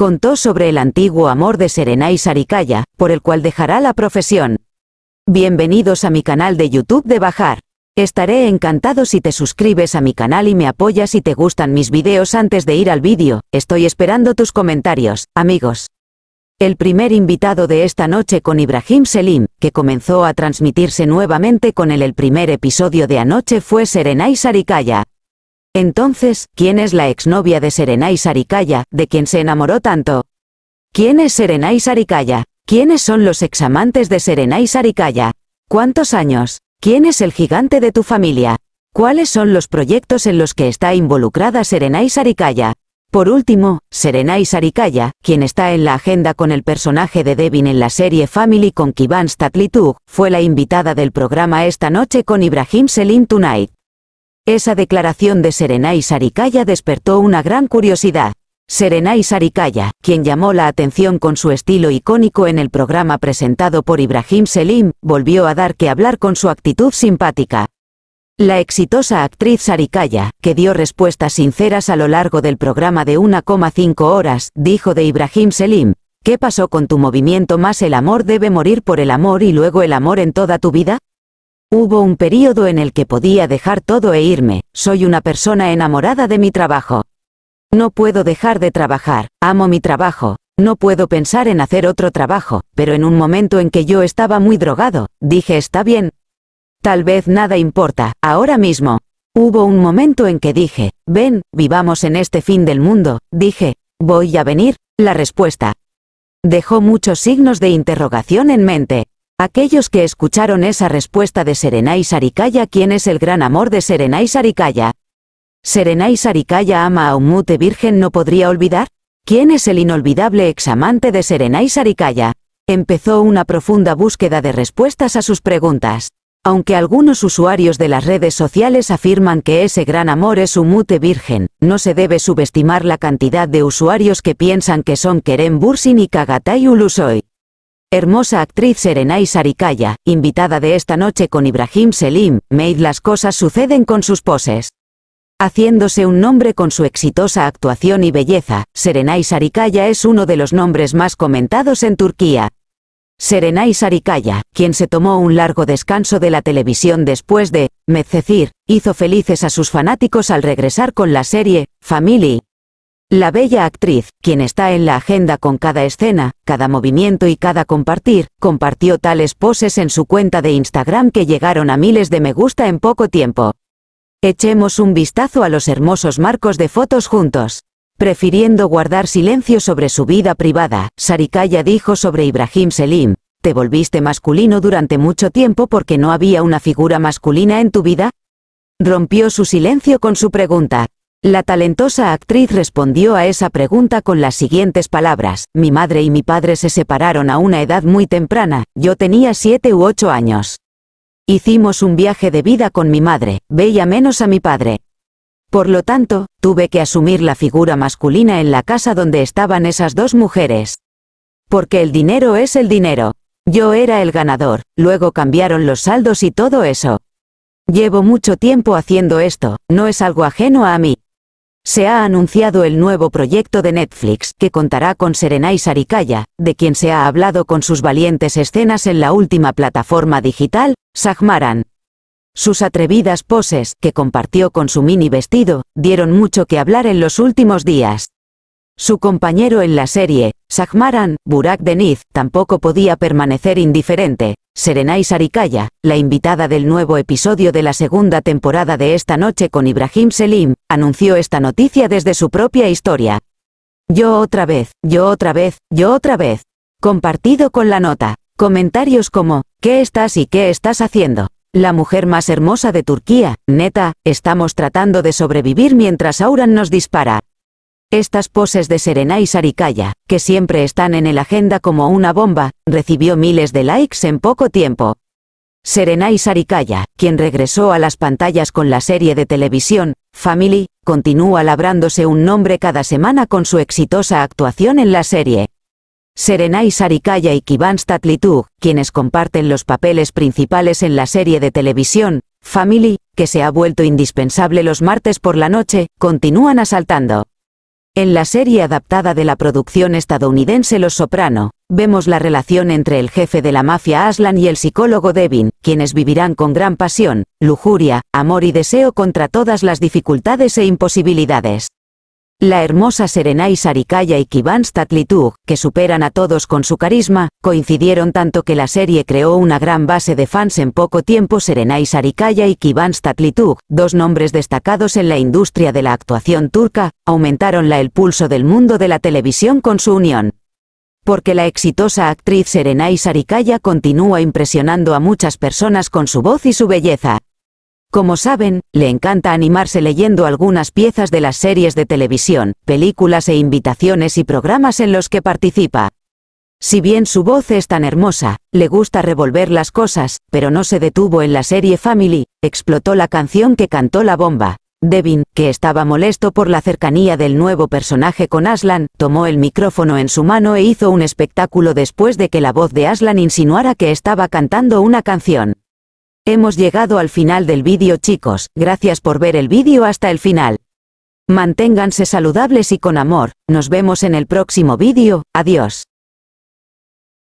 contó sobre el antiguo amor de Serena y Sarikaya, por el cual dejará la profesión. Bienvenidos a mi canal de YouTube de Bajar. Estaré encantado si te suscribes a mi canal y me apoyas si te gustan mis videos antes de ir al vídeo, estoy esperando tus comentarios, amigos. El primer invitado de esta noche con Ibrahim Selim, que comenzó a transmitirse nuevamente con él el primer episodio de anoche fue Serenay Sarikaya, entonces, ¿quién es la exnovia de Serenay Sarikaya, de quien se enamoró tanto? ¿Quién es Serenay Sarikaya? ¿Quiénes son los examantes de Serenay Sarikaya? ¿Cuántos años? ¿Quién es el gigante de tu familia? ¿Cuáles son los proyectos en los que está involucrada Serenay Sarikaya? Por último, Serenay Sarikaya, quien está en la agenda con el personaje de Devin en la serie Family con Kivan Statlitug, fue la invitada del programa esta noche con Ibrahim Selim Tonight. Esa declaración de Serenay Sarikaya despertó una gran curiosidad. Serenay Sarikaya, quien llamó la atención con su estilo icónico en el programa presentado por Ibrahim Selim, volvió a dar que hablar con su actitud simpática. La exitosa actriz Sarikaya, que dio respuestas sinceras a lo largo del programa de 1,5 horas, dijo de Ibrahim Selim, ¿qué pasó con tu movimiento más el amor debe morir por el amor y luego el amor en toda tu vida? Hubo un periodo en el que podía dejar todo e irme, soy una persona enamorada de mi trabajo. No puedo dejar de trabajar, amo mi trabajo, no puedo pensar en hacer otro trabajo, pero en un momento en que yo estaba muy drogado, dije está bien. Tal vez nada importa, ahora mismo. Hubo un momento en que dije, ven, vivamos en este fin del mundo, dije, voy a venir, la respuesta. Dejó muchos signos de interrogación en mente. Aquellos que escucharon esa respuesta de Serenay Sarikaya ¿Quién es el gran amor de Serenay Sarikaya? Serenay Sarikaya ama a un virgen no podría olvidar? ¿Quién es el inolvidable examante de Serenay Sarikaya? Empezó una profunda búsqueda de respuestas a sus preguntas. Aunque algunos usuarios de las redes sociales afirman que ese gran amor es un mute virgen, no se debe subestimar la cantidad de usuarios que piensan que son Kerem Bursin y Kagatai Ulusoy. Hermosa actriz Serenay Sarikaya, invitada de esta noche con Ibrahim Selim, made las cosas suceden con sus poses. Haciéndose un nombre con su exitosa actuación y belleza, Serenay Sarikaya es uno de los nombres más comentados en Turquía. Serenay Sarikaya, quien se tomó un largo descanso de la televisión después de, Medcecir, hizo felices a sus fanáticos al regresar con la serie, Family, la bella actriz, quien está en la agenda con cada escena, cada movimiento y cada compartir, compartió tales poses en su cuenta de Instagram que llegaron a miles de me gusta en poco tiempo. Echemos un vistazo a los hermosos marcos de fotos juntos. Prefiriendo guardar silencio sobre su vida privada, Sarikaya dijo sobre Ibrahim Selim, ¿te volviste masculino durante mucho tiempo porque no había una figura masculina en tu vida? Rompió su silencio con su pregunta, la talentosa actriz respondió a esa pregunta con las siguientes palabras, mi madre y mi padre se separaron a una edad muy temprana, yo tenía 7 u 8 años. Hicimos un viaje de vida con mi madre, veía menos a mi padre. Por lo tanto, tuve que asumir la figura masculina en la casa donde estaban esas dos mujeres. Porque el dinero es el dinero. Yo era el ganador, luego cambiaron los saldos y todo eso. Llevo mucho tiempo haciendo esto, no es algo ajeno a mí. Se ha anunciado el nuevo proyecto de Netflix, que contará con Serenai Sarikaya, de quien se ha hablado con sus valientes escenas en la última plataforma digital, Sagmaran. Sus atrevidas poses, que compartió con su mini vestido, dieron mucho que hablar en los últimos días. Su compañero en la serie, Sagmaran, Burak Deniz, tampoco podía permanecer indiferente, Serenay Sarikaya, la invitada del nuevo episodio de la segunda temporada de Esta Noche con Ibrahim Selim, anunció esta noticia desde su propia historia. Yo otra vez, yo otra vez, yo otra vez. Compartido con la nota. Comentarios como, ¿qué estás y qué estás haciendo? La mujer más hermosa de Turquía, neta, estamos tratando de sobrevivir mientras Auran nos dispara. Estas poses de Serena y Sarikaya, que siempre están en el agenda como una bomba, recibió miles de likes en poco tiempo. Serena y Sarikaya, quien regresó a las pantallas con la serie de televisión, Family, continúa labrándose un nombre cada semana con su exitosa actuación en la serie. Serenay Sarikaya y Kivan Statlitug, quienes comparten los papeles principales en la serie de televisión, Family, que se ha vuelto indispensable los martes por la noche, continúan asaltando. En la serie adaptada de la producción estadounidense Los Soprano, vemos la relación entre el jefe de la mafia Aslan y el psicólogo Devin, quienes vivirán con gran pasión, lujuria, amor y deseo contra todas las dificultades e imposibilidades. La hermosa Serenay Sarikaya y Kivan Tatlıtuğ, que superan a todos con su carisma, coincidieron tanto que la serie creó una gran base de fans en poco tiempo Serenay Sarikaya y Kivan Tatlıtuğ, dos nombres destacados en la industria de la actuación turca, aumentaron la el pulso del mundo de la televisión con su unión porque la exitosa actriz Serenay Sarikaya continúa impresionando a muchas personas con su voz y su belleza. Como saben, le encanta animarse leyendo algunas piezas de las series de televisión, películas e invitaciones y programas en los que participa. Si bien su voz es tan hermosa, le gusta revolver las cosas, pero no se detuvo en la serie Family, explotó la canción que cantó la bomba. Devin, que estaba molesto por la cercanía del nuevo personaje con Aslan, tomó el micrófono en su mano e hizo un espectáculo después de que la voz de Aslan insinuara que estaba cantando una canción. Hemos llegado al final del vídeo chicos, gracias por ver el vídeo hasta el final. Manténganse saludables y con amor, nos vemos en el próximo vídeo, adiós.